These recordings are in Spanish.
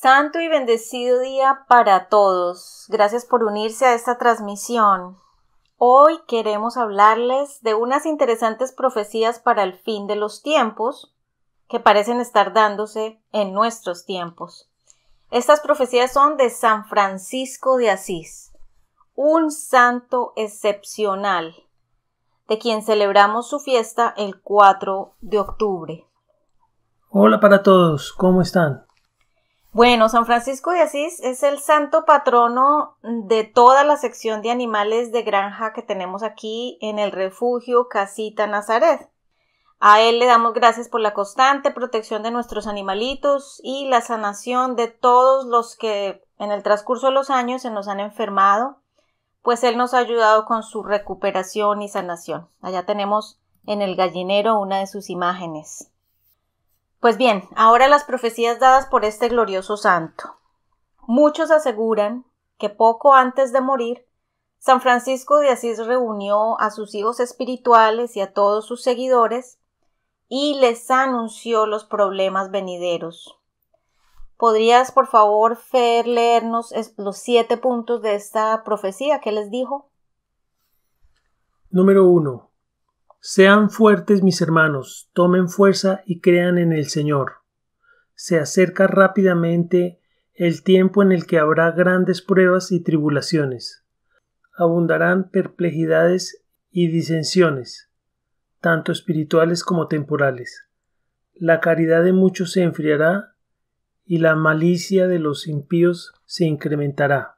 Santo y bendecido día para todos. Gracias por unirse a esta transmisión. Hoy queremos hablarles de unas interesantes profecías para el fin de los tiempos que parecen estar dándose en nuestros tiempos. Estas profecías son de San Francisco de Asís, un santo excepcional, de quien celebramos su fiesta el 4 de octubre. Hola para todos, ¿cómo están? Bueno, San Francisco de Asís es el santo patrono de toda la sección de animales de granja que tenemos aquí en el refugio Casita Nazaret. A él le damos gracias por la constante protección de nuestros animalitos y la sanación de todos los que en el transcurso de los años se nos han enfermado, pues él nos ha ayudado con su recuperación y sanación. Allá tenemos en el gallinero una de sus imágenes. Pues bien, ahora las profecías dadas por este glorioso santo. Muchos aseguran que poco antes de morir, San Francisco de Asís reunió a sus hijos espirituales y a todos sus seguidores y les anunció los problemas venideros. ¿Podrías, por favor, leernos los siete puntos de esta profecía que les dijo? Número uno. Sean fuertes mis hermanos, tomen fuerza y crean en el Señor. Se acerca rápidamente el tiempo en el que habrá grandes pruebas y tribulaciones. Abundarán perplejidades y disensiones, tanto espirituales como temporales. La caridad de muchos se enfriará y la malicia de los impíos se incrementará.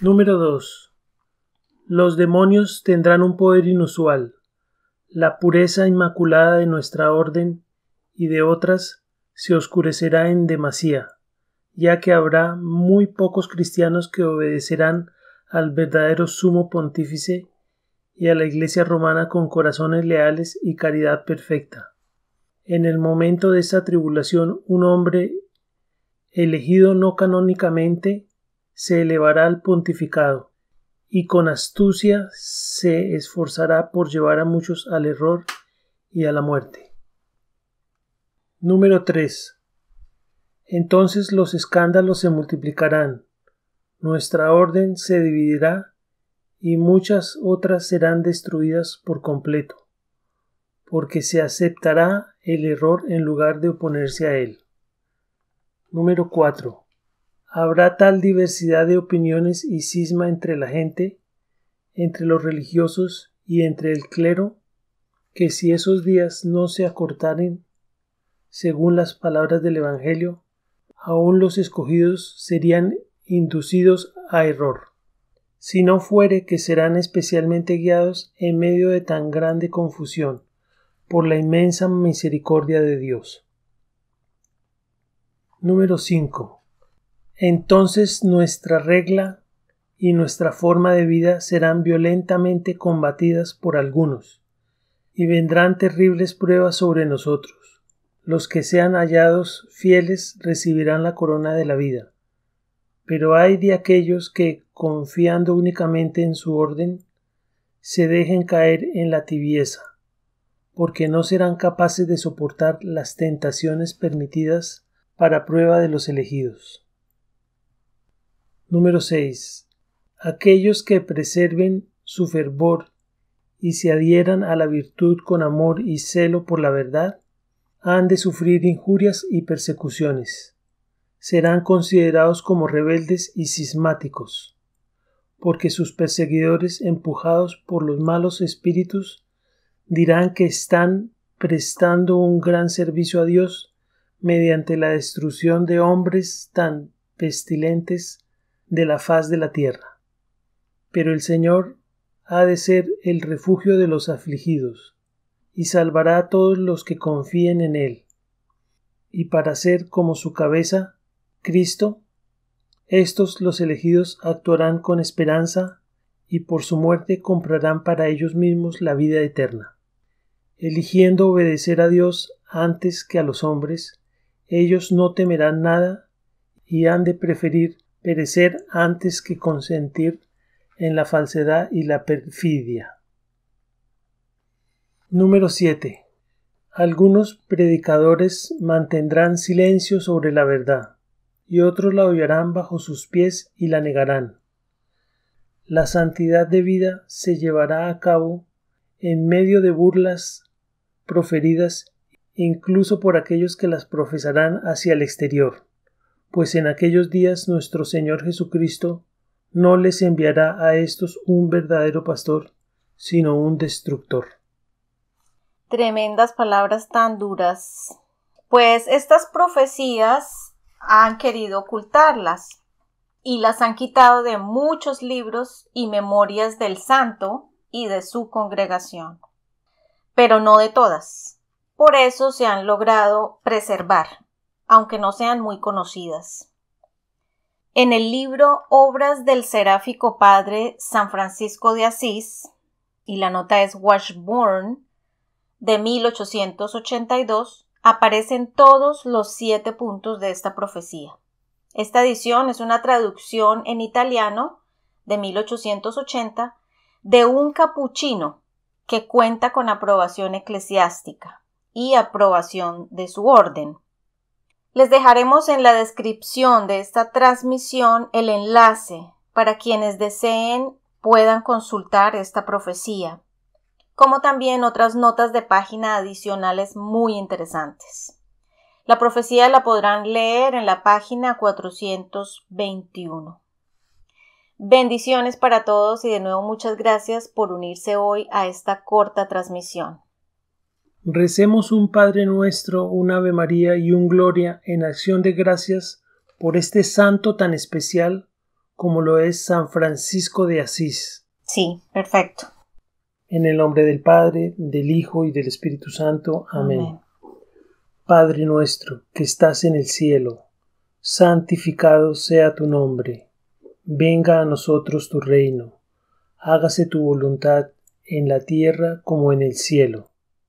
Número 2. Los demonios tendrán un poder inusual la pureza inmaculada de nuestra orden y de otras se oscurecerá en demasía, ya que habrá muy pocos cristianos que obedecerán al verdadero sumo pontífice y a la Iglesia romana con corazones leales y caridad perfecta. En el momento de esta tribulación un hombre elegido no canónicamente se elevará al pontificado y con astucia se esforzará por llevar a muchos al error y a la muerte. Número 3. Entonces los escándalos se multiplicarán, nuestra orden se dividirá y muchas otras serán destruidas por completo, porque se aceptará el error en lugar de oponerse a él. Número 4. ¿Habrá tal diversidad de opiniones y cisma entre la gente, entre los religiosos y entre el clero, que si esos días no se acortaren, según las palabras del Evangelio, aún los escogidos serían inducidos a error, si no fuere que serán especialmente guiados en medio de tan grande confusión por la inmensa misericordia de Dios. Número 5 entonces nuestra regla y nuestra forma de vida serán violentamente combatidas por algunos, y vendrán terribles pruebas sobre nosotros. Los que sean hallados fieles recibirán la corona de la vida. Pero hay de aquellos que, confiando únicamente en su orden, se dejen caer en la tibieza, porque no serán capaces de soportar las tentaciones permitidas para prueba de los elegidos. Número 6. Aquellos que preserven su fervor y se adhieran a la virtud con amor y celo por la verdad, han de sufrir injurias y persecuciones. Serán considerados como rebeldes y cismáticos, porque sus perseguidores, empujados por los malos espíritus, dirán que están prestando un gran servicio a Dios mediante la destrucción de hombres tan pestilentes de la faz de la tierra. Pero el Señor ha de ser el refugio de los afligidos, y salvará a todos los que confíen en Él. Y para ser como su cabeza, Cristo, estos los elegidos actuarán con esperanza y por su muerte comprarán para ellos mismos la vida eterna. Eligiendo obedecer a Dios antes que a los hombres, ellos no temerán nada y han de preferir perecer antes que consentir en la falsedad y la perfidia. Número 7. Algunos predicadores mantendrán silencio sobre la verdad, y otros la hollarán bajo sus pies y la negarán. La santidad de vida se llevará a cabo en medio de burlas proferidas incluso por aquellos que las profesarán hacia el exterior pues en aquellos días nuestro Señor Jesucristo no les enviará a estos un verdadero pastor, sino un destructor. Tremendas palabras tan duras. Pues estas profecías han querido ocultarlas y las han quitado de muchos libros y memorias del santo y de su congregación, pero no de todas. Por eso se han logrado preservar aunque no sean muy conocidas. En el libro Obras del Seráfico Padre San Francisco de Asís, y la nota es Washburn, de 1882, aparecen todos los siete puntos de esta profecía. Esta edición es una traducción en italiano de 1880 de un capuchino que cuenta con aprobación eclesiástica y aprobación de su orden. Les dejaremos en la descripción de esta transmisión el enlace para quienes deseen puedan consultar esta profecía, como también otras notas de página adicionales muy interesantes. La profecía la podrán leer en la página 421. Bendiciones para todos y de nuevo muchas gracias por unirse hoy a esta corta transmisión recemos un Padre nuestro, un Ave María y un Gloria en acción de gracias por este santo tan especial como lo es San Francisco de Asís. Sí, perfecto. En el nombre del Padre, del Hijo y del Espíritu Santo. Amén. Amén. Padre nuestro, que estás en el cielo, santificado sea tu nombre. Venga a nosotros tu reino. Hágase tu voluntad en la tierra como en el cielo.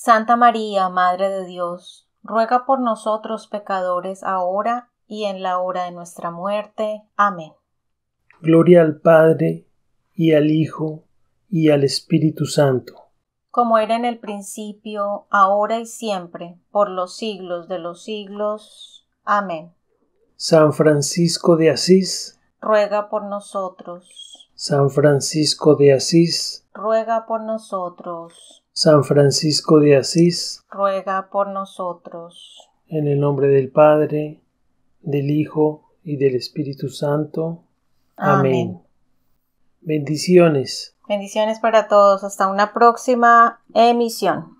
Santa María, Madre de Dios, ruega por nosotros pecadores ahora y en la hora de nuestra muerte. Amén. Gloria al Padre, y al Hijo, y al Espíritu Santo. Como era en el principio, ahora y siempre, por los siglos de los siglos. Amén. San Francisco de Asís, ruega por nosotros. San Francisco de Asís, ruega por nosotros. San Francisco de Asís, ruega por nosotros. En el nombre del Padre, del Hijo y del Espíritu Santo. Amén. Bendiciones. Bendiciones para todos. Hasta una próxima emisión.